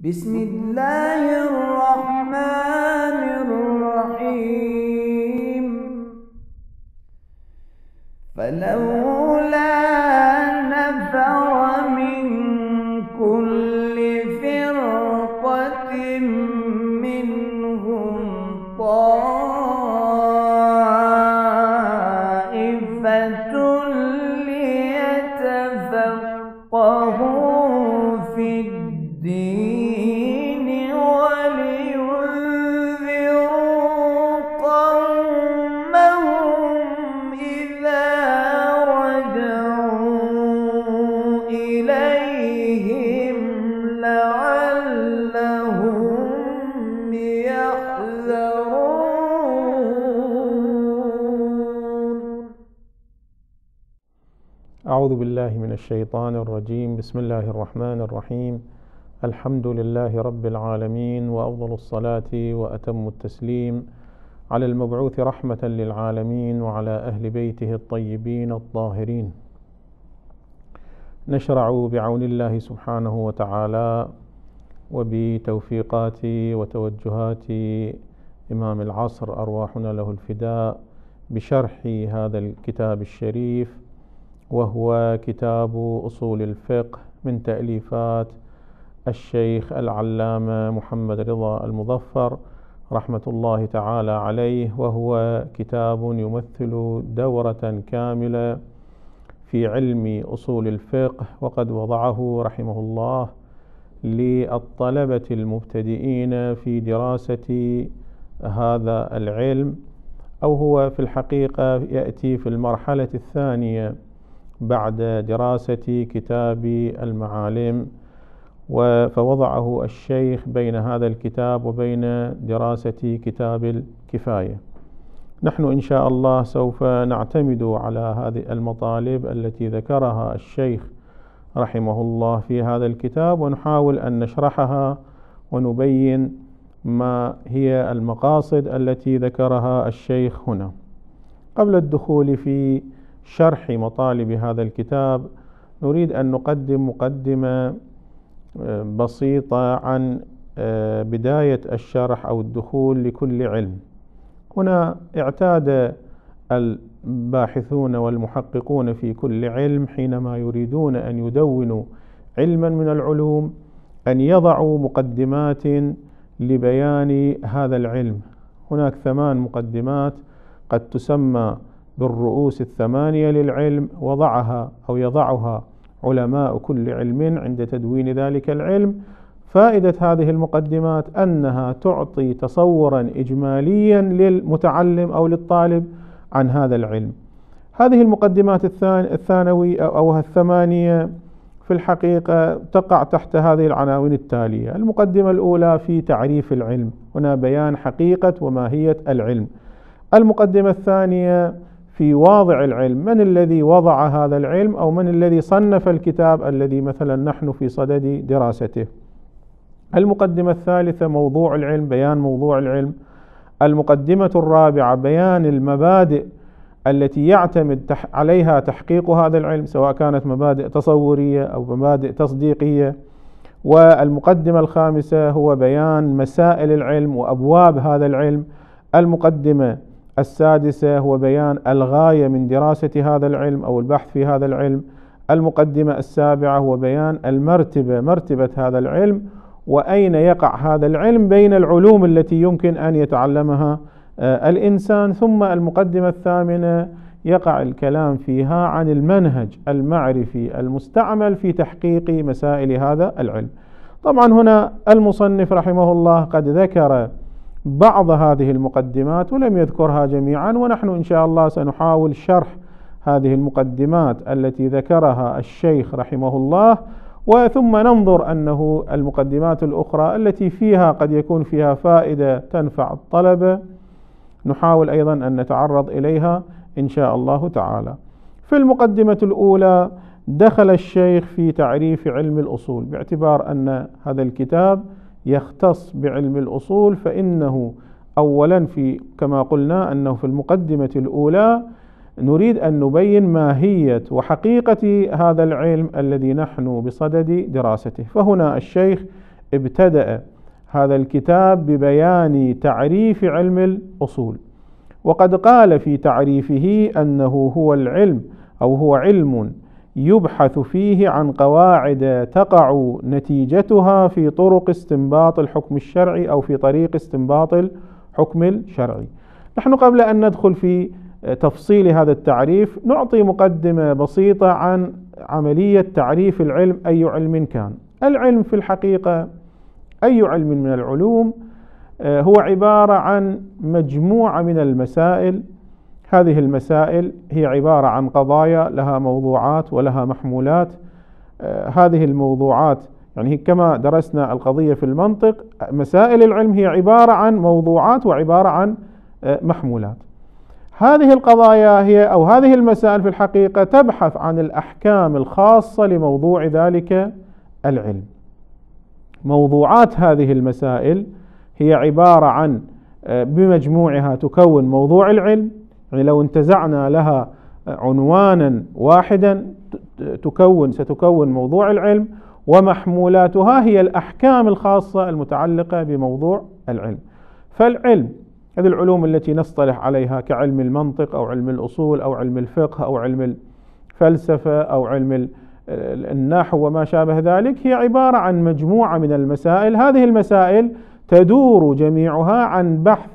بسم الله الرحمن الرحيم فلو الشيطان الرجيم بسم الله الرحمن الرحيم الحمد لله رب العالمين وافضل الصلاه واتم التسليم على المبعوث رحمه للعالمين وعلى اهل بيته الطيبين الطاهرين نشرع بعون الله سبحانه وتعالى وبتوفيقات وتوجهات امام العصر ارواحنا له الفداء بشرح هذا الكتاب الشريف وهو كتاب أصول الفقه من تأليفات الشيخ العلامة محمد رضا المظفر رحمة الله تعالى عليه وهو كتاب يمثل دورة كاملة في علم أصول الفقه وقد وضعه رحمه الله للطلبة المبتدئين في دراسة هذا العلم أو هو في الحقيقة يأتي في المرحلة الثانية بعد دراسة كتاب المعالم فوضعه الشيخ بين هذا الكتاب وبين دراسة كتاب الكفاية نحن إن شاء الله سوف نعتمد على هذه المطالب التي ذكرها الشيخ رحمه الله في هذا الكتاب ونحاول أن نشرحها ونبين ما هي المقاصد التي ذكرها الشيخ هنا قبل الدخول في شرح مطالب هذا الكتاب نريد أن نقدم مقدمة آه، بسيطة عن آه، بداية الشرح أو الدخول لكل علم هنا اعتاد الباحثون والمحققون في كل علم حينما يريدون أن يدونوا علما من العلوم أن يضعوا مقدمات لبيان هذا العلم هناك ثمان مقدمات قد تسمى بالرؤوس الثمانية للعلم وضعها أو يضعها علماء كل علم عند تدوين ذلك العلم فائدة هذه المقدمات أنها تعطي تصورا إجماليا للمتعلم أو للطالب عن هذا العلم هذه المقدمات الثانوي أو الثمانية في الحقيقة تقع تحت هذه العناوين التالية المقدمة الأولى في تعريف العلم هنا بيان حقيقة وماهية العلم المقدمة الثانية في واضع العلم من الذي وضع هذا العلم أو من الذي صنف الكتاب الذي مثلا نحن في صدد دراسته المقدمة الثالثة موضوع العلم بيان موضوع العلم المقدمة الرابعة بيان المبادئ التي يعتمد عليها تحقيق هذا العلم سواء كانت مبادئ تصورية أو مبادئ تصديقية والمقدمة الخامسة هو بيان مسائل العلم وأبواب هذا العلم المقدمة السادسة هو بيان الغاية من دراسة هذا العلم أو البحث في هذا العلم المقدمة السابعة هو بيان المرتبة مرتبة هذا العلم وأين يقع هذا العلم بين العلوم التي يمكن أن يتعلمها آه، الإنسان ثم المقدمة الثامنة يقع الكلام فيها عن المنهج المعرفي المستعمل في تحقيق مسائل هذا العلم طبعا هنا المصنف رحمه الله قد ذكر بعض هذه المقدمات ولم يذكرها جميعا ونحن ان شاء الله سنحاول شرح هذه المقدمات التي ذكرها الشيخ رحمه الله وثم ننظر انه المقدمات الاخرى التي فيها قد يكون فيها فائده تنفع الطلبه نحاول ايضا ان نتعرض اليها ان شاء الله تعالى. في المقدمه الاولى دخل الشيخ في تعريف علم الاصول باعتبار ان هذا الكتاب يختص بعلم الأصول فإنه أولا في كما قلنا أنه في المقدمة الأولى نريد أن نبين ماهية وحقيقة هذا العلم الذي نحن بصدد دراسته فهنا الشيخ ابتدأ هذا الكتاب ببيان تعريف علم الأصول وقد قال في تعريفه أنه هو العلم أو هو علم يبحث فيه عن قواعد تقع نتيجتها في طرق استنباط الحكم الشرعي أو في طريق استنباط الحكم الشرعي نحن قبل أن ندخل في تفصيل هذا التعريف نعطي مقدمة بسيطة عن عملية تعريف العلم أي علم كان العلم في الحقيقة أي علم من العلوم آه، هو عبارة عن مجموعة من المسائل هذه المسائل هي عبارة عن قضايا لها موضوعات ولها محمولات آه، هذه الموضوعات يعني كما درسنا القضية في المنطق مسائل العلم هي عبارة عن موضوعات وعبارة عن آه، محمولات هذه القضايا هي أو هذه المسائل في الحقيقة تبحث عن الأحكام الخاصة لموضوع ذلك العلم موضوعات هذه المسائل هي عبارة عن آه، بمجموعها تكون موضوع العلم يعني لو انتزعنا لها عنوانا واحدا تكون ستكون موضوع العلم ومحمولاتها هي الأحكام الخاصة المتعلقة بموضوع العلم فالعلم هذه العلوم التي نصطلح عليها كعلم المنطق أو علم الأصول أو علم الفقه أو علم الفلسفة أو علم النحو وما شابه ذلك هي عبارة عن مجموعة من المسائل هذه المسائل تدور جميعها عن بحث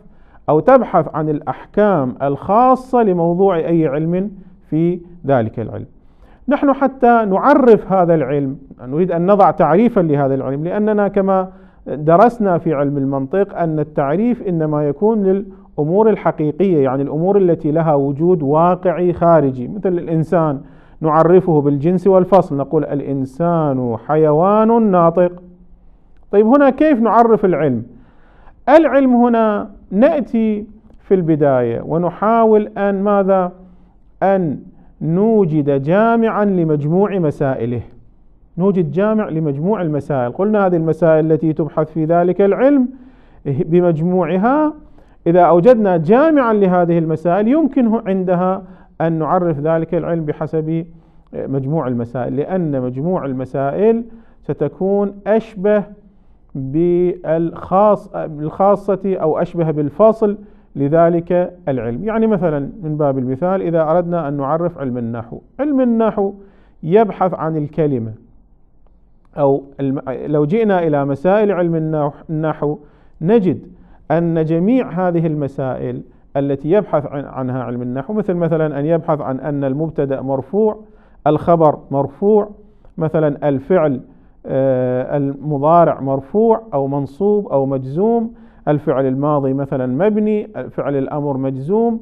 أو تبحث عن الأحكام الخاصة لموضوع أي علم في ذلك العلم نحن حتى نعرف هذا العلم نريد أن نضع تعريفا لهذا العلم لأننا كما درسنا في علم المنطق أن التعريف إنما يكون للأمور الحقيقية يعني الأمور التي لها وجود واقعي خارجي مثل الإنسان نعرفه بالجنس والفصل نقول الإنسان حيوان ناطق طيب هنا كيف نعرف العلم العلم هنا ناتي في البدايه ونحاول ان ماذا؟ ان نوجد جامعا لمجموع مسائله. نوجد جامع لمجموع المسائل، قلنا هذه المسائل التي تبحث في ذلك العلم بمجموعها اذا اوجدنا جامعا لهذه المسائل يمكن عندها ان نعرف ذلك العلم بحسب مجموع المسائل، لان مجموع المسائل ستكون اشبه بالخاص بالخاصة أو أشبه بالفاصل لذلك العلم يعني مثلا من باب المثال إذا أردنا أن نعرف علم النحو علم النحو يبحث عن الكلمة أو لو جئنا إلى مسائل علم النحو نجد أن جميع هذه المسائل التي يبحث عنها علم النحو مثل مثلا أن يبحث عن أن المبتدأ مرفوع الخبر مرفوع مثلا الفعل آه، المضارع مرفوع أو منصوب أو مجزوم الفعل الماضي مثلا مبني فعل الأمر مجزوم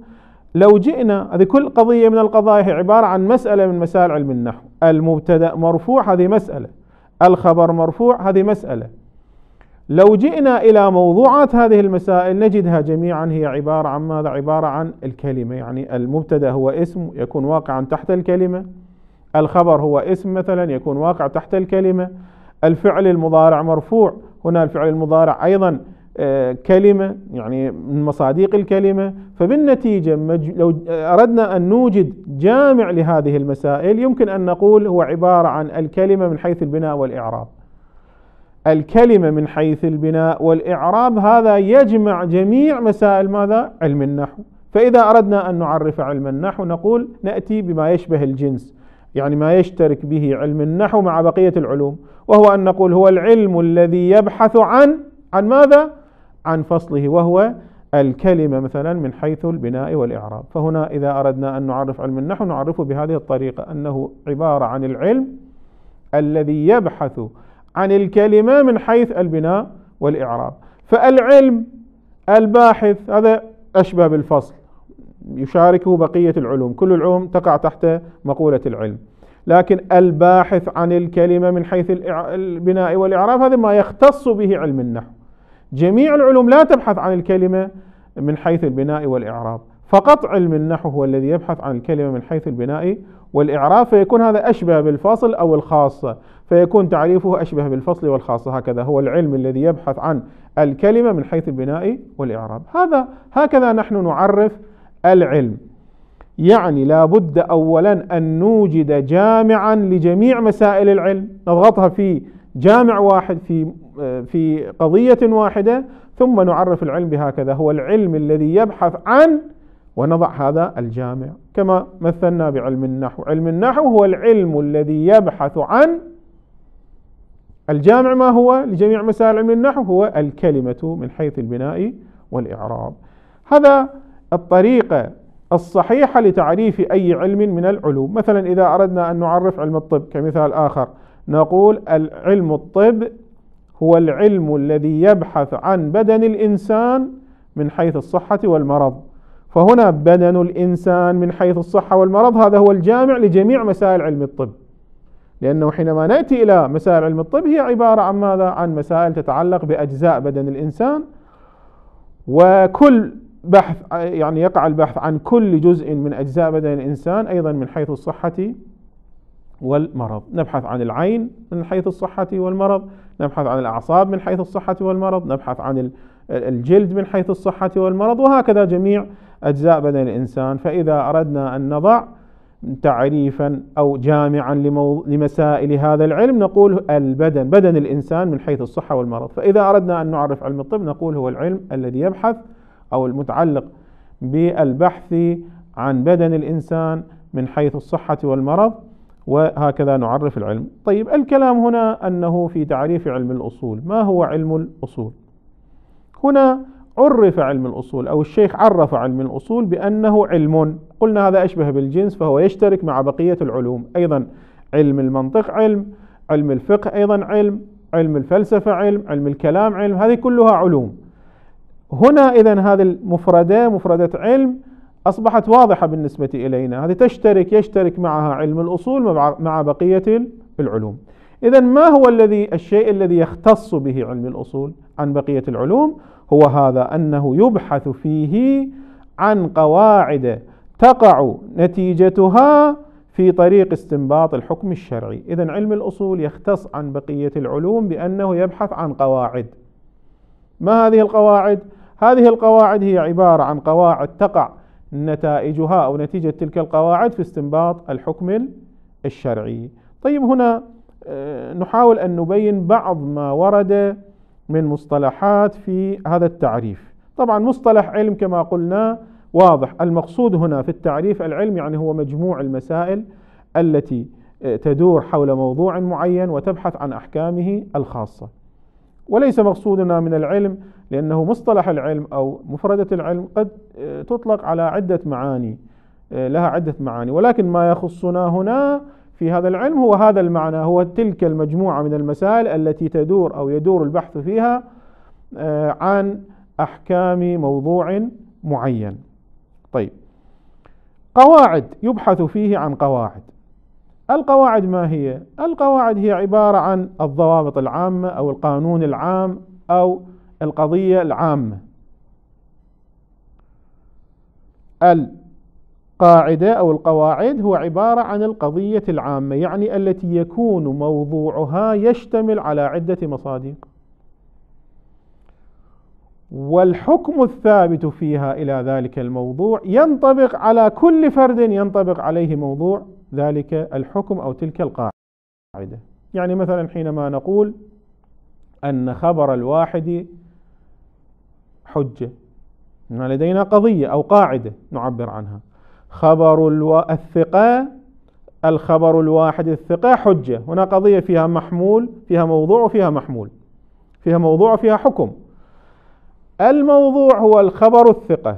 لو جئنا هذه كل قضية من القضايا هي عبارة عن مسألة من مسائل علم النحو المبتدأ مرفوع هذه مسألة الخبر مرفوع هذه مسألة لو جئنا إلى موضوعات هذه المسائل نجدها جميعا هي عبارة عن ماذا عبارة عن الكلمة يعني المبتدأ هو اسم يكون واقعا تحت الكلمة الخبر هو اسم مثلا يكون واقع تحت الكلمة الفعل المضارع مرفوع هنا الفعل المضارع أيضا آه، كلمة يعني من مصادق الكلمة فبالنتيجة لو أردنا أن نوجد جامع لهذه المسائل يمكن أن نقول هو عبارة عن الكلمة من حيث البناء والإعراب الكلمة من حيث البناء والإعراب هذا يجمع جميع مسائل ماذا؟ علم النحو فإذا أردنا أن نعرف علم النحو نقول نأتي بما يشبه الجنس يعني ما يشترك به علم النحو مع بقية العلوم وهو أن نقول هو العلم الذي يبحث عن عن ماذا؟ عن فصله وهو الكلمة مثلا من حيث البناء والإعراب فهنا إذا أردنا أن نعرف علم النحو نعرفه بهذه الطريقة أنه عبارة عن العلم الذي يبحث عن الكلمة من حيث البناء والإعراب فالعلم الباحث هذا أشبه بالفصل يشاركه بقية العلوم كل العلوم تقع تحت مقولة العلم لكن الباحث عن الكلمة من حيث البناء والإعراب هذا ما يختص به علم النحو جميع العلوم لا تبحث عن الكلمة من حيث البناء والإعراب فقط علم النحو هو الذي يبحث عن الكلمة من حيث البناء والإعراب فيكون هذا أشبه بالفصل أو الخاصة فيكون تعريفه أشبه بالفصل والخاصة هكذا هو العلم الذي يبحث عن الكلمة من حيث البناء والإعراب هذا هكذا نحن نعرف العلم يعني لابد أولا أن نوجد جامعا لجميع مسائل العلم نضغطها في جامع واحد في في قضية واحدة ثم نعرف العلم بهكذا هو العلم الذي يبحث عن ونضع هذا الجامع كما مثلنا بعلم النحو علم النحو هو العلم الذي يبحث عن الجامع ما هو لجميع مسائل علم النحو هو الكلمة من حيث البناء والإعراب هذا الطريقة الصحيحة لتعريف أي علم من العلوم مثلا إذا أردنا أن نعرف علم الطب كمثال آخر نقول العلم الطب هو العلم الذي يبحث عن بدن الإنسان من حيث الصحة والمرض فهنا بدن الإنسان من حيث الصحة والمرض هذا هو الجامع لجميع مسائل علم الطب لأنه حينما نأتي إلى مسائل علم الطب هي عبارة عن ماذا؟ عن مسائل تتعلق بأجزاء بدن الإنسان وكل بحث يعني يقع البحث عن كل جزء من أجزاء بدن الإنسان أيضا من حيث الصحة والمرض نبحث عن العين من حيث الصحة والمرض نبحث عن الأعصاب من حيث الصحة والمرض نبحث عن الجلد من حيث الصحة والمرض وهكذا جميع أجزاء بدن الإنسان فإذا أردنا أن نضع تعريفا أو جامعا لمسائل هذا العلم نقول البدن بدن الإنسان من حيث الصحة والمرض فإذا أردنا أن نعرف علم الطب نقول هو العلم الذي يبحث أو المتعلق بالبحث عن بدن الإنسان من حيث الصحة والمرض وهكذا نعرف العلم طيب الكلام هنا أنه في تعريف علم الأصول ما هو علم الأصول هنا عرف علم الأصول أو الشيخ عرف علم الأصول بأنه علم قلنا هذا أشبه بالجنس فهو يشترك مع بقية العلوم أيضا علم المنطق علم علم الفقه أيضا علم علم الفلسفة علم علم الكلام علم هذه كلها علوم هنا إذا هذه المفردة مفردة علم أصبحت واضحة بالنسبة إلينا هذه تشترك يشترك معها علم الأصول مع بقية العلوم إذا ما هو الذي الشيء الذي يختص به علم الأصول عن بقية العلوم هو هذا أنه يبحث فيه عن قواعد تقع نتيجتها في طريق استنباط الحكم الشرعي إذا علم الأصول يختص عن بقية العلوم بأنه يبحث عن قواعد ما هذه القواعد؟ هذه القواعد هي عبارة عن قواعد تقع نتائجها أو نتيجة تلك القواعد في استنباط الحكم الشرعي طيب هنا آه، نحاول أن نبين بعض ما ورد من مصطلحات في هذا التعريف طبعا مصطلح علم كما قلنا واضح المقصود هنا في التعريف العلم يعني هو مجموع المسائل التي آه، تدور حول موضوع معين وتبحث عن أحكامه الخاصة وليس مقصودنا من العلم لأنه مصطلح العلم أو مفردة العلم قد آه، تطلق على عدة معاني آه، لها عدة معاني ولكن ما يخصنا هنا في هذا العلم هو هذا المعنى هو تلك المجموعة من المسائل التي تدور أو يدور البحث فيها آه، عن أحكام موضوع معين طيب قواعد يبحث فيه عن قواعد القواعد ما هي؟ القواعد هي عبارة عن الضوابط العامة أو القانون العام أو القضية العامة القاعدة أو القواعد هو عبارة عن القضية العامة يعني التي يكون موضوعها يشتمل على عدة مصادر والحكم الثابت فيها إلى ذلك الموضوع ينطبق على كل فرد ينطبق عليه موضوع ذلك الحكم أو تلك القاعدة يعني مثلا حينما نقول أن خبر الواحد حجة لدينا قضية أو قاعدة نعبر عنها خبر الو... الثقة الخبر الواحد الثقة حجة هنا قضية فيها محمول فيها موضوع وفيها محمول فيها موضوع وفيها حكم الموضوع هو الخبر الثقة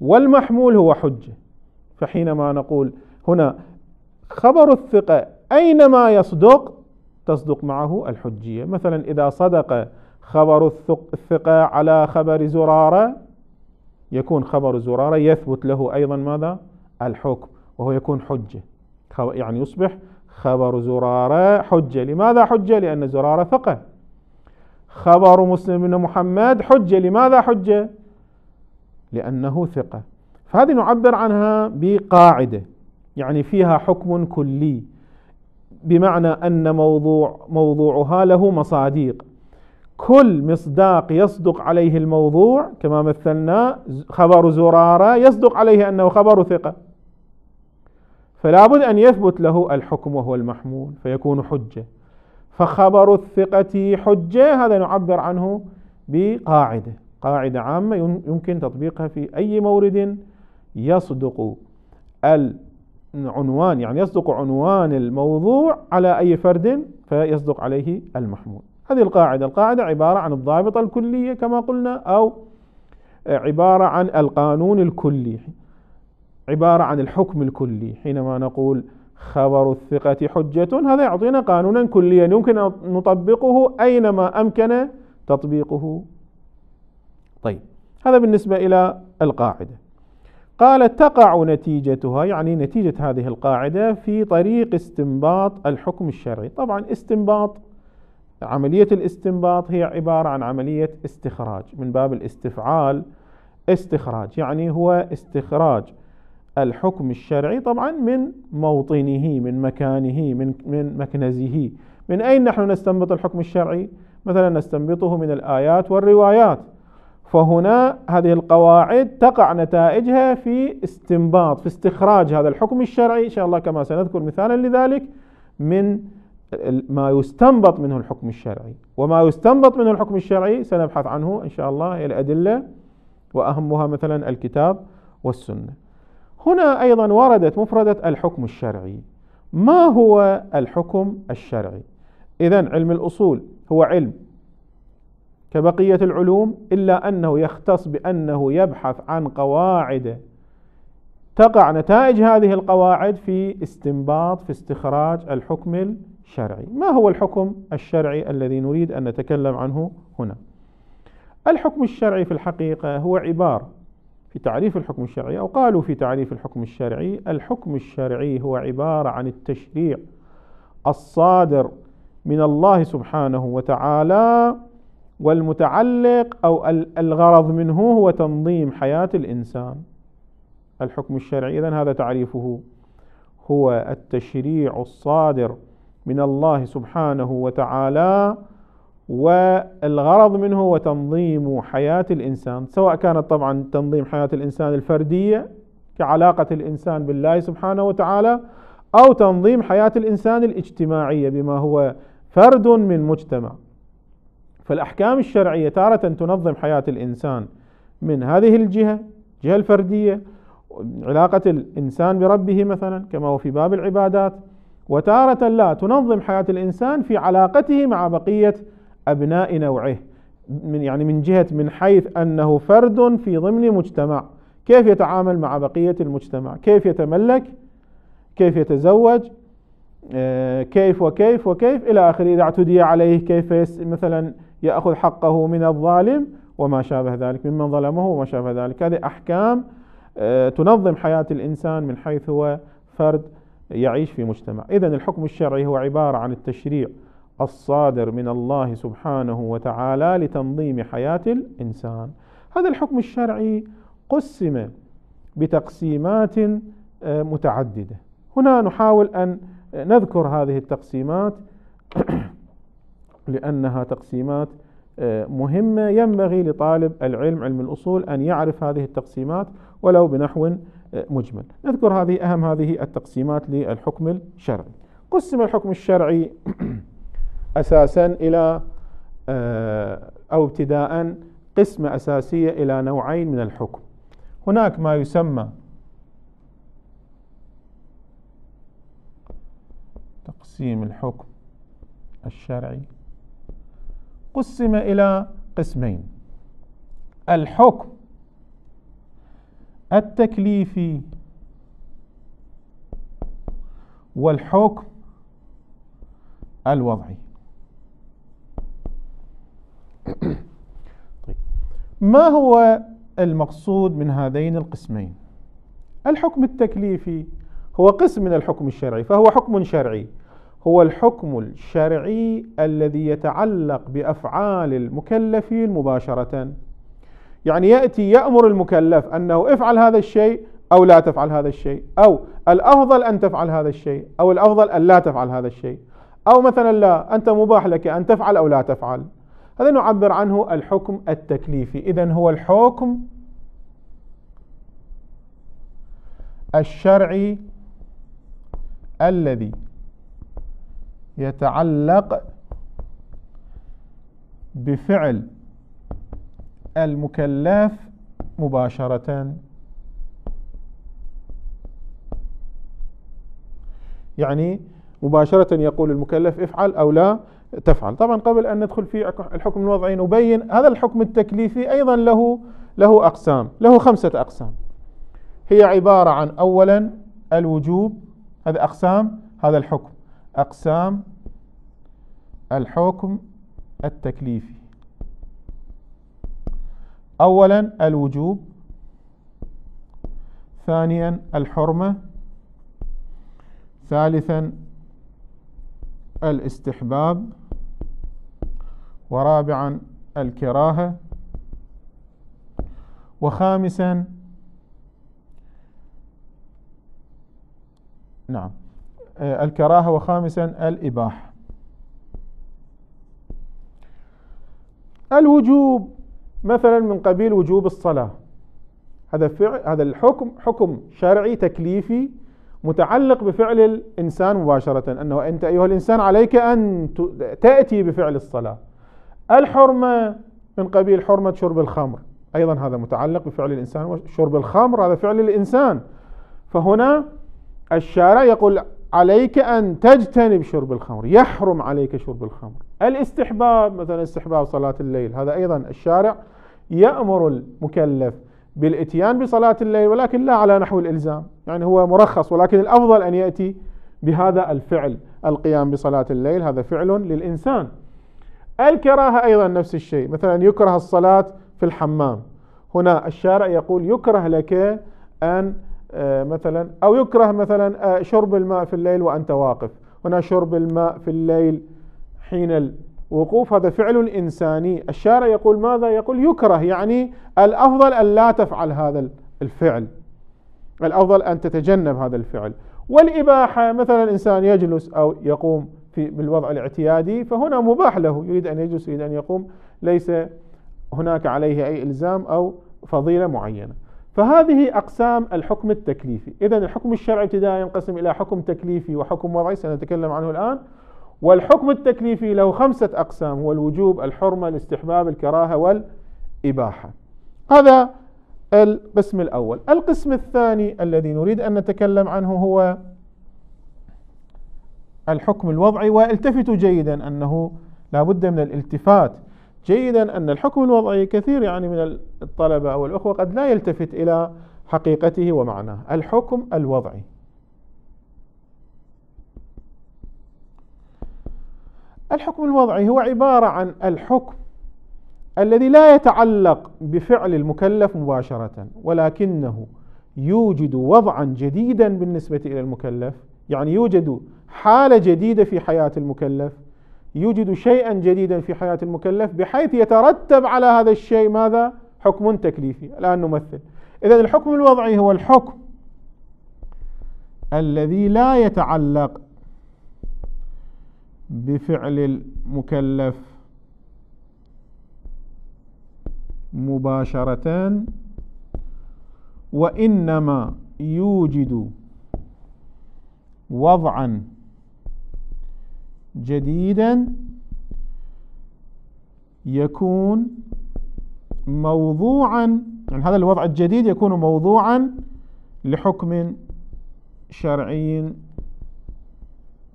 والمحمول هو حجة فحينما نقول هنا خبر الثقة أينما يصدق تصدق معه الحجية مثلا إذا صدق خبر الثقة على خبر زرارة يكون خبر زرارة يثبت له أيضا ماذا الحكم وهو يكون حجة يعني يصبح خبر زرارة حجة لماذا حجة لأن زرارة ثقة خبر مسلم بن محمد حجة لماذا حجة لأنه ثقة فهذه نعبر عنها بقاعدة يعني فيها حكم كلي بمعنى أن موضوع موضوعها له مصاديق كل مصداق يصدق عليه الموضوع كما مثلنا خبر زرارة يصدق عليه أنه خبر ثقة فلا بد أن يثبت له الحكم وهو المحمول فيكون حجة فخبر الثقة حجة هذا نعبر عنه بقاعدة قاعدة عامة يمكن تطبيقها في أي مورد يصدق ال عنوان يعني يصدق عنوان الموضوع على أي فرد فيصدق عليه المحمول هذه القاعدة القاعدة عبارة عن الضابطة الكلية كما قلنا أو عبارة عن القانون الكلي عبارة عن الحكم الكلي حينما نقول خبر الثقة حجة هذا يعطينا قانونا كليا يمكن أن نطبقه أينما أمكن تطبيقه طيب هذا بالنسبة إلى القاعدة قال تقع نتيجتها يعني نتيجة هذه القاعدة في طريق استنباط الحكم الشرعي طبعا استنباط عملية الاستنباط هي عبارة عن عملية استخراج من باب الاستفعال استخراج يعني هو استخراج الحكم الشرعي طبعا من موطنه من مكانه من من مكنزه من اين نحن نستنبط الحكم الشرعي مثلا نستنبطه من الايات والروايات فهنا هذه القواعد تقع نتائجها في استنباط في استخراج هذا الحكم الشرعي إن شاء الله كما سنذكر مثالا لذلك من ما يستنبط منه الحكم الشرعي وما يستنبط منه الحكم الشرعي سنبحث عنه إن شاء الله هي الأدلة وأهمها مثلا الكتاب والسنة هنا أيضا وردت مفردة الحكم الشرعي ما هو الحكم الشرعي؟ إذا علم الأصول هو علم كبقية العلوم إلا أنه يختص بأنه يبحث عن قواعد تقع نتائج هذه القواعد في استنباط في استخراج الحكم الشرعي ما هو الحكم الشرعي الذي نريد أن نتكلم عنه هنا الحكم الشرعي في الحقيقة هو عبارة في تعريف الحكم الشرعي أو قالوا في تعريف الحكم الشرعي الحكم الشرعي هو عبارة عن التشريع الصادر من الله سبحانه وتعالى والمتعلق أو الغرض منه هو تنظيم حياة الإنسان الحكم الشرعي إذن هذا تعريفه هو التشريع الصادر من الله سبحانه وتعالى والغرض منه هو تنظيم حياة الإنسان سواء كانت طبعا تنظيم حياة الإنسان الفردية كعلاقة الإنسان بالله سبحانه وتعالى أو تنظيم حياة الإنسان الاجتماعية بما هو فرد من مجتمع فالأحكام الشرعية تارة تنظم حياة الإنسان من هذه الجهة الجهة الفردية علاقة الإنسان بربه مثلا كما هو في باب العبادات وتارة لا تنظم حياة الإنسان في علاقته مع بقية أبناء نوعه من يعني من جهة من حيث أنه فرد في ضمن مجتمع كيف يتعامل مع بقية المجتمع كيف يتملك كيف يتزوج آه، كيف وكيف وكيف إلى آخره إذا اعتدي عليه كيف مثلا يأخذ حقه من الظالم وما شابه ذلك ممن ظلمه وما شابه ذلك هذه أحكام آه، تنظم حياة الإنسان من حيث هو فرد يعيش في مجتمع إذا الحكم الشرعي هو عبارة عن التشريع الصادر من الله سبحانه وتعالى لتنظيم حياة الإنسان هذا الحكم الشرعي قسم بتقسيمات آه، متعددة هنا نحاول أن نذكر هذه التقسيمات لأنها تقسيمات آه، مهمة ينبغي لطالب العلم علم الأصول أن يعرف هذه التقسيمات ولو بنحو آه، مجمل نذكر هذه أهم هذه التقسيمات للحكم الشرعي قسم الحكم الشرعي أساسا إلى آه، أو ابتداء قسمة أساسية إلى نوعين من الحكم هناك ما يسمى تقسيم الحكم الشرعي قسم إلى قسمين الحكم التكليفي والحكم الوضعي طيب، ما هو المقصود من هذين القسمين الحكم التكليفي هو قسم من الحكم الشرعي فهو حكم شرعي هو الحكم الشرعي الذي يتعلق بافعال المكلفين مباشره يعني ياتي يامر المكلف انه افعل هذا الشيء او لا تفعل هذا الشيء او الافضل ان تفعل هذا الشيء او الافضل ان لا تفعل هذا الشيء او مثلا لا انت مباح لك ان تفعل او لا تفعل هذا نعبر عنه الحكم التكليفي اذا هو الحكم الشرعي الذي يتعلق بفعل المكلف مباشرة يعني مباشرة يقول المكلف افعل أو لا تفعل طبعا قبل أن ندخل في الحكم الوضعي نبين هذا الحكم التكليفي أيضا له له أقسام له خمسة أقسام هي عبارة عن أولا الوجوب هذا أقسام هذا الحكم أقسام الحكم التكليفي أولا الوجوب ثانيا الحرمة ثالثا الاستحباب ورابعا الكراهة وخامسا نعم آه، الكراهة وخامسا الإباحة الوجوب مثلا من قبيل وجوب الصلاة هذا فعل هذا الحكم حكم شرعي تكليفي متعلق بفعل الإنسان مباشرة أنه أنت أيها الإنسان عليك أن تأتي بفعل الصلاة الحرمة من قبيل حرمة شرب الخمر أيضا هذا متعلق بفعل الإنسان شرب الخمر هذا فعل الإنسان فهنا الشارع يقول عليك أن تجتنب شرب الخمر يحرم عليك شرب الخمر الاستحباب مثلا استحباب صلاة الليل هذا أيضا الشارع يأمر المكلف بالاتيان بصلاة الليل ولكن لا على نحو الإلزام يعني هو مرخص ولكن الأفضل أن يأتي بهذا الفعل القيام بصلاة الليل هذا فعل للإنسان الكراهة أيضا نفس الشيء مثلا يكره الصلاة في الحمام هنا الشارع يقول يكره لك أن آه، مثلا أو يكره مثلا آه، شرب الماء في الليل وأنت واقف هنا شرب الماء في الليل حين الوقوف هذا فعل إنساني الشارع يقول ماذا يقول يكره يعني الأفضل أن لا تفعل هذا الفعل الأفضل أن تتجنب هذا الفعل والإباحة مثلا انسان يجلس أو يقوم في بالوضع الاعتيادي فهنا مباح له يريد أن يجلس يريد أن يقوم ليس هناك عليه أي إلزام أو فضيلة معينة فهذه أقسام الحكم التكليفي إذا الحكم الشرعي ابتداء ينقسم إلى حكم تكليفي وحكم وضعي سنتكلم عنه الآن والحكم التكليفي له خمسة أقسام هو الوجوب الحرمة الاستحباب الكراهة والإباحة هذا القسم الأول القسم الثاني الذي نريد أن نتكلم عنه هو الحكم الوضعي والتفتوا جيدا أنه لا بد من الالتفات جيدا أن الحكم الوضعي كثير يعني من الطلبة أو الأخوة قد لا يلتفت إلى حقيقته ومعناه الحكم الوضعي الحكم الوضعي هو عبارة عن الحكم الذي لا يتعلق بفعل المكلف مباشرة ولكنه يوجد وضعا جديدا بالنسبة إلى المكلف يعني يوجد حالة جديدة في حياة المكلف يوجد شيئا جديدا في حياة المكلف بحيث يترتب على هذا الشيء ماذا؟ حكم تكليفي الآن نمثل إذا الحكم الوضعي هو الحكم الذي لا يتعلق بفعل المكلف مباشرة وإنما يوجد وضعا جديدا يكون موضوعا يعني هذا الوضع الجديد يكون موضوعا لحكم شرعي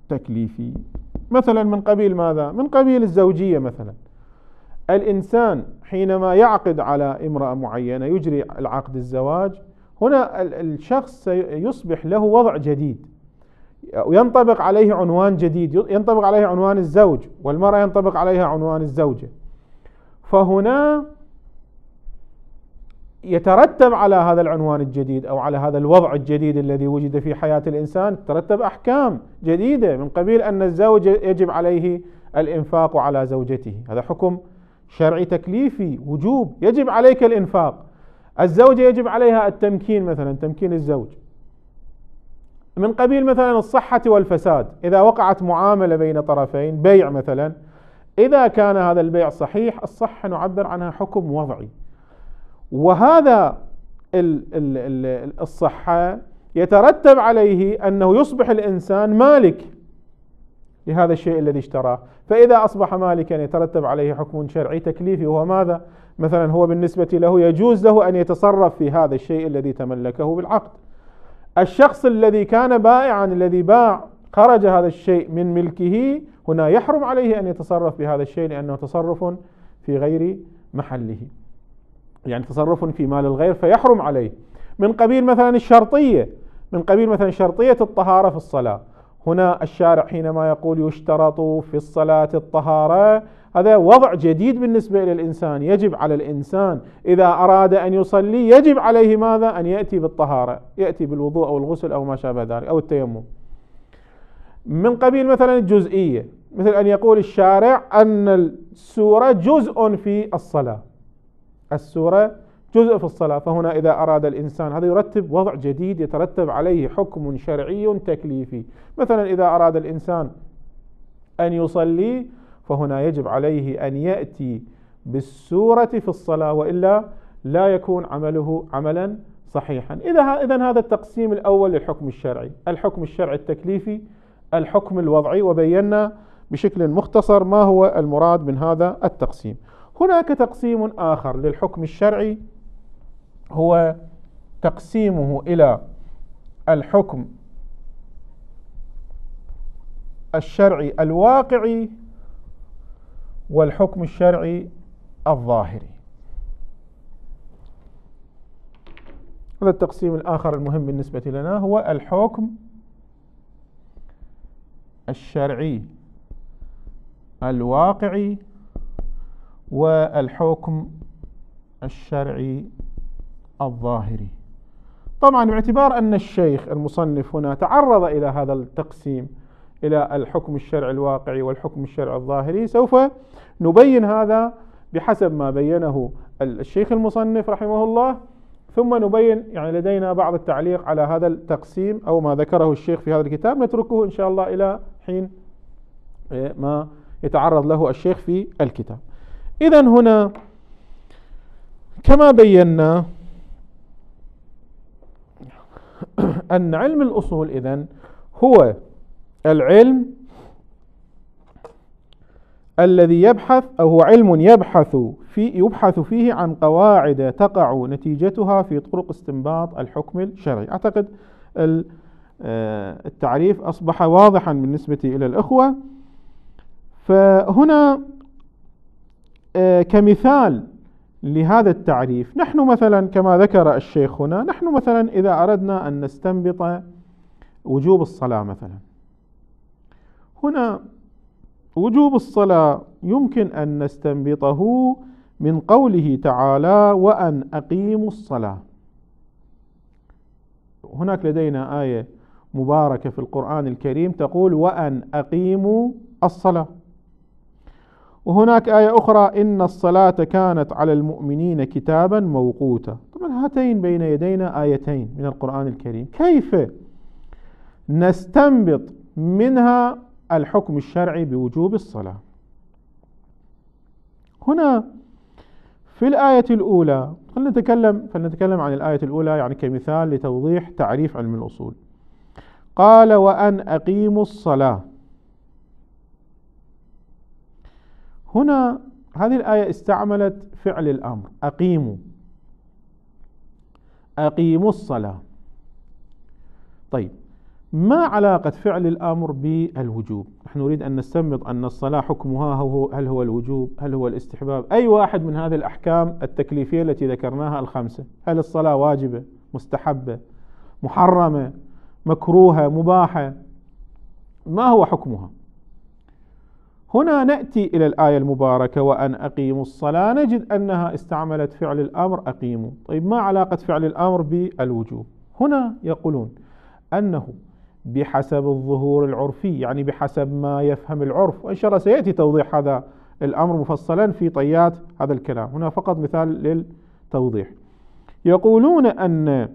تكليفي مثلا من قبيل ماذا؟ من قبيل الزوجية مثلا الإنسان حينما يعقد على امرأة معينة يجري العقد الزواج هنا الشخص يصبح له وضع جديد وينطبق عليه عنوان جديد ينطبق عليه عنوان الزوج والمرأة ينطبق عليها عنوان الزوجة فهنا يترتب على هذا العنوان الجديد او على هذا الوضع الجديد الذي وجد في حياه الانسان ترتب احكام جديده من قبيل ان الزوج يجب عليه الانفاق على زوجته، هذا حكم شرعي تكليفي وجوب يجب عليك الانفاق. الزوجه يجب عليها التمكين مثلا تمكين الزوج. من قبيل مثلا الصحة والفساد إذا وقعت معاملة بين طرفين بيع مثلا إذا كان هذا البيع صحيح الصحة نعبر عنها حكم وضعي وهذا الصحة يترتب عليه أنه يصبح الإنسان مالك لهذا الشيء الذي اشتراه فإذا أصبح مالكا يترتب عليه حكم شرعي تكليفي وهو ماذا؟ مثلا هو بالنسبة له يجوز له أن يتصرف في هذا الشيء الذي تملكه بالعقد الشخص الذي كان بائعا الذي باع خرج هذا الشيء من ملكه هنا يحرم عليه أن يتصرف بهذا الشيء لأنه تصرف في غير محله يعني تصرف في مال الغير فيحرم عليه من قبيل مثلا الشرطية من قبيل مثلا شرطية الطهارة في الصلاة هنا الشارع حينما يقول يشترط في الصلاة الطهارة هذا وضع جديد بالنسبة إلى الإنسان يجب على الإنسان إذا أراد أن يصلي يجب عليه ماذا أن يأتي بالطهارة يأتي بالوضوء أو الغسل أو ما شابه ذلك أو التيمم من قبيل مثلا الجزئية مثل أن يقول الشارع أن السورة جزء في الصلاة السورة جزء في الصلاة فهنا إذا أراد الإنسان هذا يرتب وضع جديد يترتب عليه حكم شرعي تكليفي مثلا إذا أراد الإنسان أن يصلي فهنا يجب عليه أن يأتي بالسورة في الصلاة وإلا لا يكون عمله عملا صحيحا إذا إذا هذا التقسيم الأول للحكم الشرعي الحكم الشرعي التكليفي الحكم الوضعي وبينا بشكل مختصر ما هو المراد من هذا التقسيم هناك تقسيم آخر للحكم الشرعي هو تقسيمه إلى الحكم الشرعي الواقعي والحكم الشرعي الظاهري هذا التقسيم الآخر المهم بالنسبة لنا هو الحكم الشرعي الواقعي والحكم الشرعي الظاهري طبعا باعتبار أن الشيخ المصنف هنا تعرض إلى هذا التقسيم إلى الحكم الشرعي الواقعي والحكم الشرعي الظاهري سوف نبين هذا بحسب ما بينه الشيخ المصنف رحمه الله ثم نبين يعني لدينا بعض التعليق على هذا التقسيم أو ما ذكره الشيخ في هذا الكتاب نتركه إن شاء الله إلى حين إيه، ما يتعرض له الشيخ في الكتاب إذا هنا كما بينا أن علم الأصول إذن هو العلم الذي يبحث أو هو علم يبحث في يبحث فيه عن قواعد تقع نتيجتها في طرق استنباط الحكم الشرعي أعتقد آه، التعريف أصبح واضحا بالنسبة إلى الأخوة فهنا آه، كمثال لهذا التعريف نحن مثلا كما ذكر الشيخ هنا نحن مثلا إذا أردنا أن نستنبط وجوب الصلاة مثلا هنا وجوب الصلاة يمكن أن نستنبطه من قوله تعالى وأن أقيموا الصلاة هناك لدينا آية مباركة في القرآن الكريم تقول وأن أقيموا الصلاة وهناك آية أخرى إن الصلاة كانت على المؤمنين كتابا موقوتا طبعا هاتين بين يدينا آيتين من القرآن الكريم كيف نستنبط منها الحكم الشرعي بوجوب الصلاة هنا في الآية الأولى خلينا نتكلم فلنتكلم عن الآية الأولى يعني كمثال لتوضيح تعريف علم الأصول قال وأن أقيموا الصلاة هنا هذه الآية استعملت فعل الأمر أقيموا أقيموا الصلاة طيب ما علاقة فعل الأمر بالوجوب نحن نريد أن نستنبط أن الصلاة حكمها هو هل هو الوجوب هل هو الاستحباب أي واحد من هذه الأحكام التكليفية التي ذكرناها الخمسة هل الصلاة واجبة مستحبة محرمة مكروهة مباحة ما هو حكمها هنا نأتي إلى الآية المباركة وأن أقيموا الصلاة نجد أنها استعملت فعل الأمر أقيموا طيب ما علاقة فعل الأمر بالوجوب هنا يقولون أنه بحسب الظهور العرفي يعني بحسب ما يفهم العرف وإن شاء الله سيأتي توضيح هذا الأمر مفصلا في طيات هذا الكلام هنا فقط مثال للتوضيح يقولون أن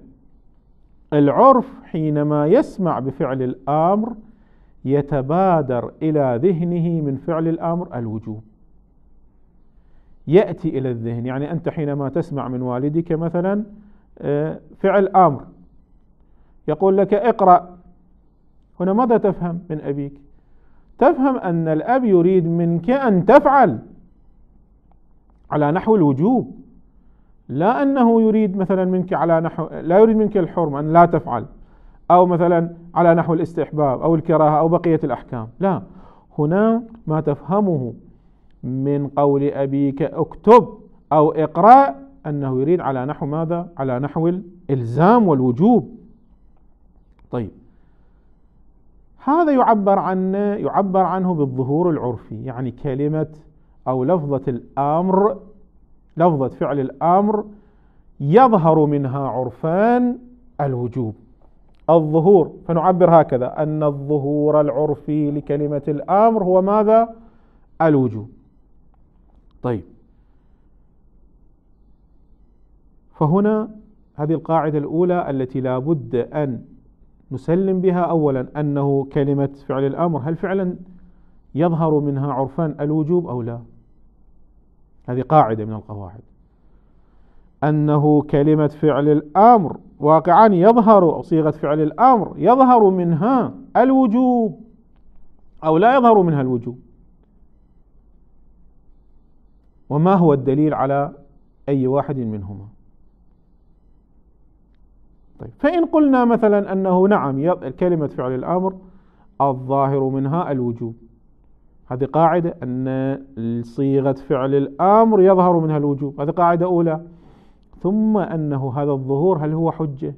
العرف حينما يسمع بفعل الامر يتبادر الى ذهنه من فعل الامر الوجوب ياتي الى الذهن يعني انت حينما تسمع من والدك مثلا آه، فعل امر يقول لك اقرا هنا ماذا تفهم من أبيك تفهم أن الأب يريد منك أن تفعل على نحو الوجوب لا أنه يريد مثلا منك على نحو لا يريد منك الحرم أن لا تفعل أو مثلا على نحو الاستحباب أو الكراهة أو بقية الأحكام لا هنا ما تفهمه من قول أبيك اكتب أو اقرأ أنه يريد على نحو ماذا؟ على نحو الإلزام والوجوب طيب هذا يعبر عنه يعبر عنه بالظهور العرفي يعني كلمة أو لفظة الأمر لفظة فعل الأمر يظهر منها عرفان الوجوب الظهور فنعبر هكذا أن الظهور العرفي لكلمة الأمر هو ماذا؟ الوجوب طيب فهنا هذه القاعدة الأولى التي لا بد أن نسلم بها أولا أنه كلمة فعل الأمر هل فعلا يظهر منها عرفان الوجوب أو لا هذه قاعدة من القواعد أنه كلمة فعل الأمر واقعا يظهر أو صيغة فعل الأمر يظهر منها الوجوب أو لا يظهر منها الوجوب وما هو الدليل على أي واحد منهما طيب فإن قلنا مثلا أنه نعم كلمة فعل الأمر الظاهر منها الوجوب هذه قاعدة أن صيغة فعل الأمر يظهر منها الوجوب هذه قاعدة أولى ثم أنه هذا الظهور هل هو حجة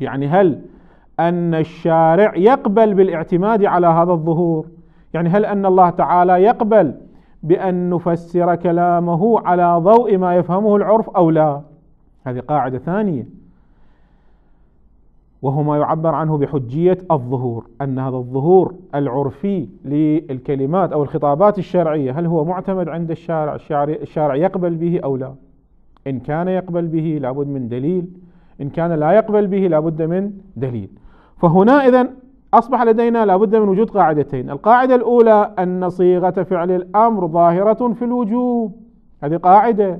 يعني هل أن الشارع يقبل بالاعتماد على هذا الظهور يعني هل أن الله تعالى يقبل بأن نفسر كلامه على ضوء ما يفهمه العرف أو لا هذه قاعدة ثانية وهو ما يعبر عنه بحجية الظهور أن هذا الظهور العرفي للكلمات أو الخطابات الشرعية هل هو معتمد عند الشارع الشارع يقبل به أو لا إن كان يقبل به لابد من دليل إن كان لا يقبل به لابد من دليل فهنا إذا أصبح لدينا لابد من وجود قاعدتين القاعدة الأولى أن صيغة فعل الأمر ظاهرة في الوجوب هذه قاعدة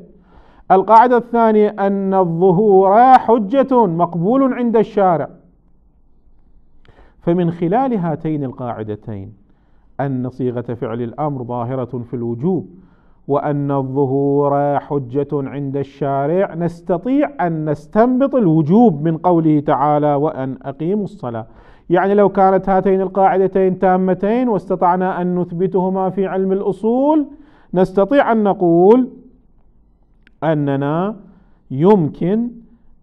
القاعدة الثانية أن الظهور حجة مقبول عند الشارع فمن خلال هاتين القاعدتين أن صيغة فعل الأمر ظاهرة في الوجوب وأن الظهور حجة عند الشارع نستطيع أن نستنبط الوجوب من قوله تعالى وأن أقيموا الصلاة يعني لو كانت هاتين القاعدتين تامتين واستطعنا أن نثبتهما في علم الأصول نستطيع أن نقول أننا يمكن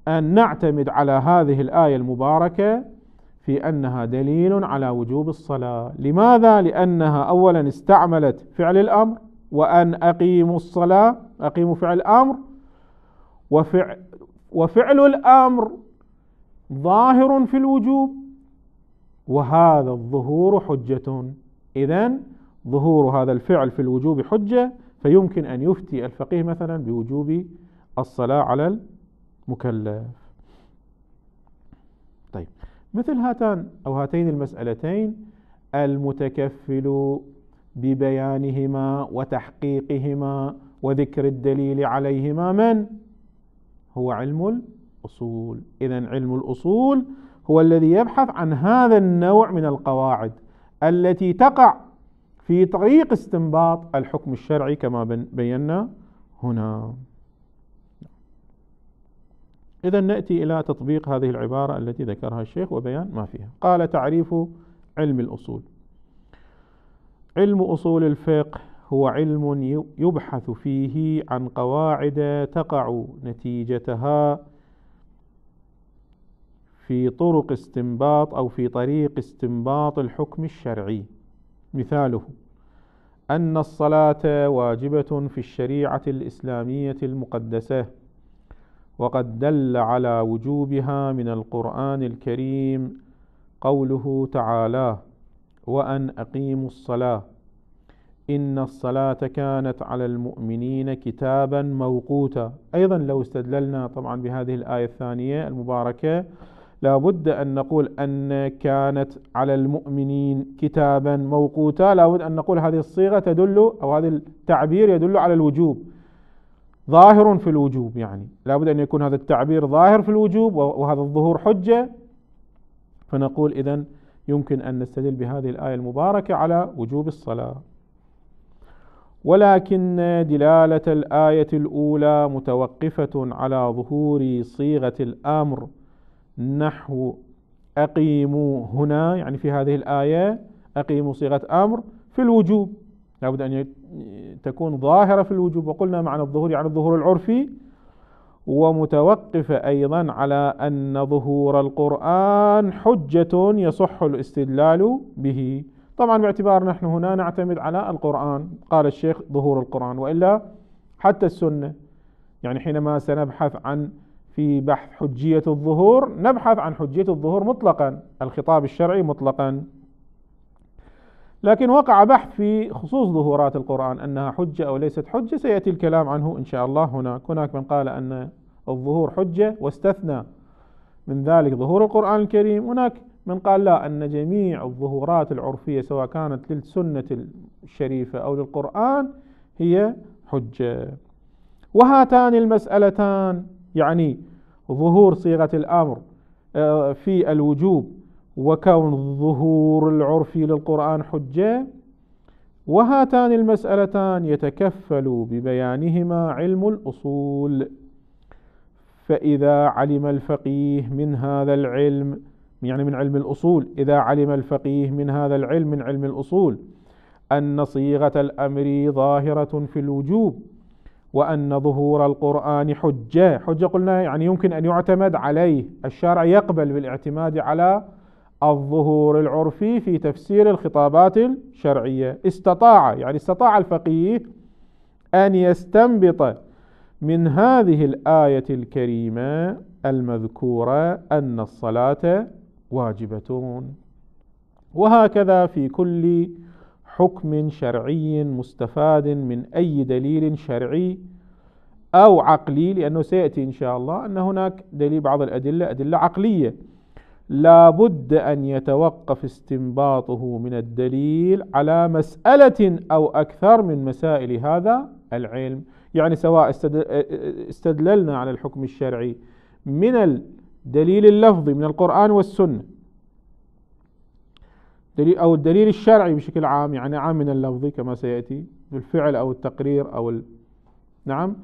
أن نعتمد على هذه الآية المباركة في أنها دليل على وجوب الصلاة لماذا؟ لأنها أولا استعملت فعل الأمر وأن أقيموا الصلاة أقيموا فعل الأمر وفعل, وفعل الأمر ظاهر في الوجوب وهذا الظهور حجة إذا ظهور هذا الفعل في الوجوب حجة فيمكن أن يفتي الفقيه مثلا بوجوب الصلاة على المكلف طيب مثل هاتان أو هاتين المسألتين المتكفل ببيانهما وتحقيقهما وذكر الدليل عليهما من هو علم الأصول إذا علم الأصول هو الذي يبحث عن هذا النوع من القواعد التي تقع في طريق استنباط الحكم الشرعي كما بينا هنا إذا نأتي إلى تطبيق هذه العبارة التي ذكرها الشيخ وبيان ما فيها قال تعريف علم الأصول علم أصول الفقه هو علم يبحث فيه عن قواعد تقع نتيجتها في طرق استنباط أو في طريق استنباط الحكم الشرعي مثاله أن الصلاة واجبة في الشريعة الإسلامية المقدسة وقد دل على وجوبها من القرآن الكريم قوله تعالى وأن أقيموا الصلاة إن الصلاة كانت على المؤمنين كتابا موقوتا أيضا لو استدللنا طبعا بهذه الآية الثانية المباركة لابد أن نقول أن كانت على المؤمنين كتابا موقوتا لابد أن نقول هذه الصيغة تدل أو هذا التعبير يدل على الوجوب ظاهر في الوجوب يعني لابد أن يكون هذا التعبير ظاهر في الوجوب وهذا الظهور حجة فنقول إذا يمكن أن نستدل بهذه الآية المباركة على وجوب الصلاة ولكن دلالة الآية الأولى متوقفة على ظهور صيغة الأمر نحو أقيموا هنا يعني في هذه الآية أقيموا صيغة أمر في الوجوب لابد أن تكون ظاهرة في الوجوب وقلنا معنى الظهور يعني الظهور العرفي ومتوقفة أيضا على أن ظهور القرآن حجة يصح الاستدلال به طبعا باعتبار نحن هنا نعتمد على القرآن قال الشيخ ظهور القرآن وإلا حتى السنة يعني حينما سنبحث عن في بحث حجية الظهور نبحث عن حجية الظهور مطلقا الخطاب الشرعي مطلقا لكن وقع بحث في خصوص ظهورات القرآن أنها حجة أو ليست حجة سيأتي الكلام عنه إن شاء الله هناك هناك من قال أن الظهور حجة واستثنى من ذلك ظهور القرآن الكريم هناك من قال لا أن جميع الظهورات العرفية سواء كانت للسنة الشريفة أو للقرآن هي حجة وهاتان المسألتان يعني ظهور صيغة الأمر آه، في الوجوب وكون ظهور العرفي للقرآن حجة وهاتان المسألتان يتكفل ببيانهما علم الأصول فإذا علم الفقيه من هذا العلم يعني من علم الأصول إذا علم الفقيه من هذا العلم من علم الأصول أن صيغة الأمر ظاهرة في الوجوب وأن ظهور القرآن حجة حجة قلنا يعني يمكن أن يعتمد عليه الشارع يقبل بالاعتماد على الظهور العرفي في تفسير الخطابات الشرعية استطاع يعني استطاع الفقيه أن يستنبط من هذه الآية الكريمة المذكورة أن الصلاة واجبة وهكذا في كل حكم شرعي مستفاد من أي دليل شرعي أو عقلي لأنه سيأتي إن شاء الله أن هناك دليل بعض الأدلة أدلة عقلية لا بد أن يتوقف استنباطه من الدليل على مسألة أو أكثر من مسائل هذا العلم يعني سواء استدللنا على الحكم الشرعي من الدليل اللفظي من القرآن والسنة دليل أو الدليل الشرعي بشكل عام يعني عام من اللفظي كما سيأتي بالفعل أو التقرير أو ال... نعم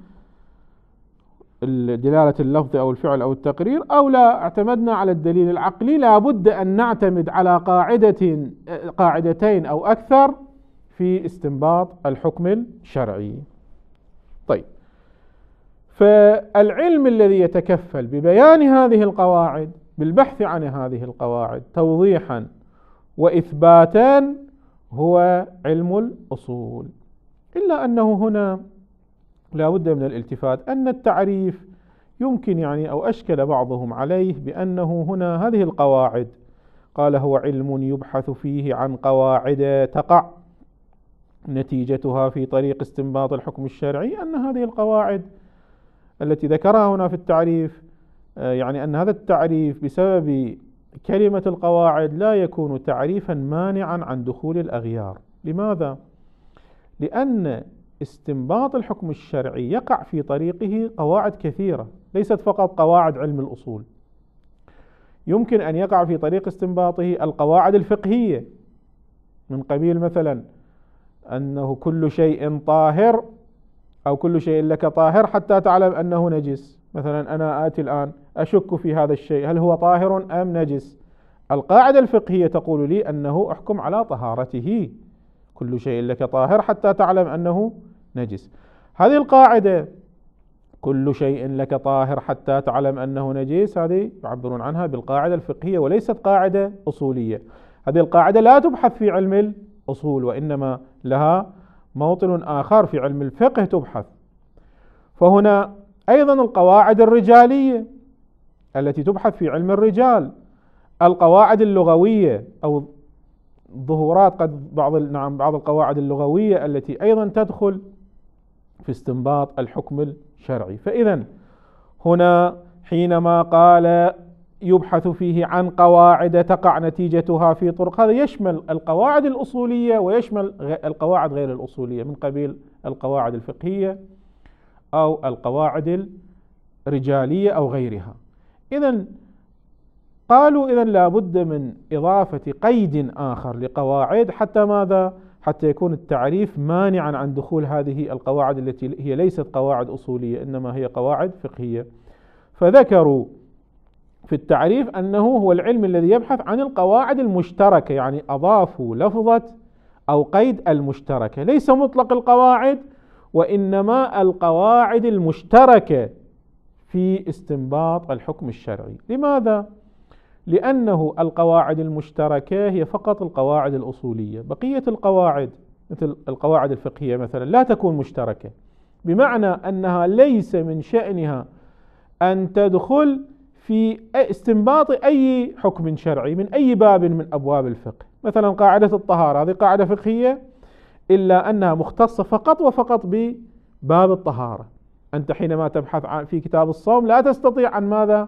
دلالة اللفظ أو الفعل أو التقرير أو لا اعتمدنا على الدليل العقلي لابد أن نعتمد على قاعدة قاعدتين أو أكثر في استنباط الحكم الشرعي طيب فالعلم الذي يتكفل ببيان هذه القواعد بالبحث عن هذه القواعد توضيحا وإثباتا هو علم الأصول إلا أنه هنا لا بد من الالتفات أن التعريف يمكن يعني أو أشكل بعضهم عليه بأنه هنا هذه القواعد قال هو علم يبحث فيه عن قواعد تقع نتيجتها في طريق استنباط الحكم الشرعي أن هذه القواعد التي ذكرها هنا في التعريف آه، يعني أن هذا التعريف بسبب كلمة القواعد لا يكون تعريفا مانعا عن دخول الأغيار لماذا؟ لأن استنباط الحكم الشرعي يقع في طريقه قواعد كثيرة ليست فقط قواعد علم الأصول يمكن أن يقع في طريق استنباطه القواعد الفقهية من قبيل مثلا أنه كل شيء طاهر أو كل شيء لك طاهر حتى تعلم أنه نجس مثلا أنا آتي الآن أشك في هذا الشيء هل هو طاهر أم نجس القاعدة الفقهية تقول لي أنه أحكم على طهارته كل شيء لك طاهر حتى تعلم أنه نجس هذه القاعدة كل شيء لك طاهر حتى تعلم أنه نجس هذه يعبرون عنها بالقاعدة الفقهية وليست قاعدة أصولية هذه القاعدة لا تبحث في علم الأصول وإنما لها موطن آخر في علم الفقه تبحث فهنا أيضا القواعد الرجالية التي تبحث في علم الرجال القواعد اللغوية أو ظهورات قد بعض نعم بعض القواعد اللغوية التي أيضا تدخل في استنباط الحكم الشرعي فإذا هنا حينما قال يبحث فيه عن قواعد تقع نتيجتها في طرق هذا يشمل القواعد الأصولية ويشمل القواعد غير الأصولية من قبيل القواعد الفقهية أو القواعد الرجالية أو غيرها إذا قالوا إذا لابد من إضافة قيد آخر لقواعد حتى ماذا؟ حتى يكون التعريف مانعا عن دخول هذه القواعد التي هي ليست قواعد أصولية إنما هي قواعد فقهية فذكروا في التعريف أنه هو العلم الذي يبحث عن القواعد المشتركة يعني أضافوا لفظة أو قيد المشتركة ليس مطلق القواعد وإنما القواعد المشتركة في استنباط الحكم الشرعي لماذا؟ لأنه القواعد المشتركة هي فقط القواعد الأصولية بقية القواعد مثل القواعد الفقهية مثلا لا تكون مشتركة بمعنى أنها ليس من شأنها أن تدخل في استنباط أي حكم شرعي من أي باب من أبواب الفقه مثلا قاعدة الطهارة هذه قاعدة فقهية إلا أنها مختصة فقط وفقط بباب الطهارة أنت حينما تبحث عن في كتاب الصوم لا تستطيع عن ماذا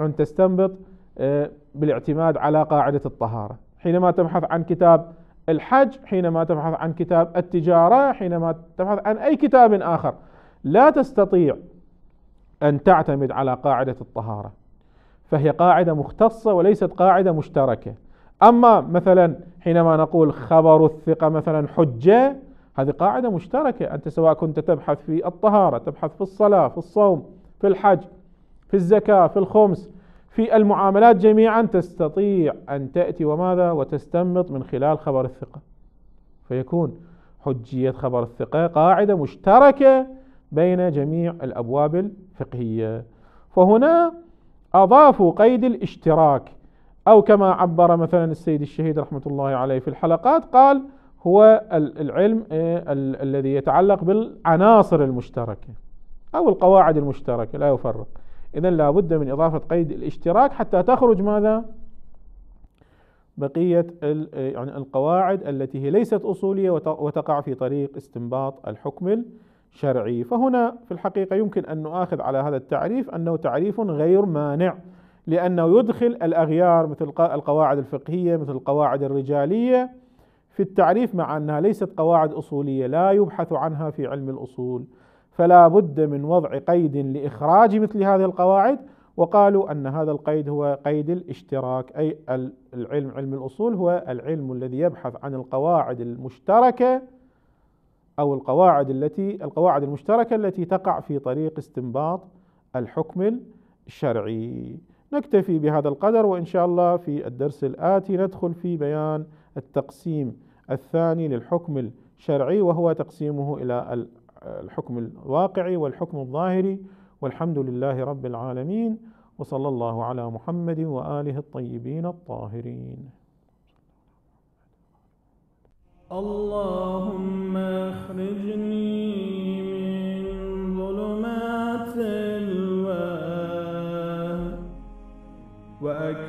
أن تستنبط آه، بالاعتماد على قاعدة الطهارة حينما تبحث عن كتاب الحج حينما تبحث عن كتاب التجارة حينما تبحث عن أي كتاب آخر لا تستطيع أن تعتمد على قاعدة الطهارة فهي قاعدة مختصة وليست قاعدة مشتركة أما مثلا حينما نقول خبر الثقة مثلا حجة هذه قاعدة مشتركة أنت سواء كنت تبحث في الطهارة تبحث في الصلاة في الصوم في الحج في الزكاة في الخمس في المعاملات جميعا تستطيع أن تأتي وماذا وتستنبط من خلال خبر الثقة فيكون حجية خبر الثقة قاعدة مشتركة بين جميع الأبواب الفقهية فهنا أضافوا قيد الاشتراك أو كما عبر مثلا السيد الشهيد رحمة الله عليه في الحلقات قال هو العلم إيه، الذي يتعلق بالعناصر المشتركة أو القواعد المشتركة لا يفرق إذا لابد من إضافة قيد الاشتراك حتى تخرج ماذا؟ بقية إيه، يعني القواعد التي هي ليست أصولية وتقع في طريق استنباط الحكم الشرعي فهنا في الحقيقة يمكن أن نؤاخذ على هذا التعريف أنه تعريف غير مانع لأنه يدخل الأغيار مثل القواعد الفقهية مثل القواعد الرجالية في التعريف مع أنها ليست قواعد أصولية لا يبحث عنها في علم الأصول فلا بد من وضع قيد لإخراج مثل هذه القواعد وقالوا أن هذا القيد هو قيد الاشتراك أي العلم علم الأصول هو العلم الذي يبحث عن القواعد المشتركة أو القواعد التي القواعد المشتركة التي تقع في طريق استنباط الحكم الشرعي نكتفي بهذا القدر وإن شاء الله في الدرس الآتي ندخل في بيان التقسيم الثاني للحكم الشرعي وهو تقسيمه إلى الحكم الواقعي والحكم الظاهري والحمد لله رب العالمين وصلى الله على محمد وآله الطيبين الطاهرين اللهم اخرجني وأكيد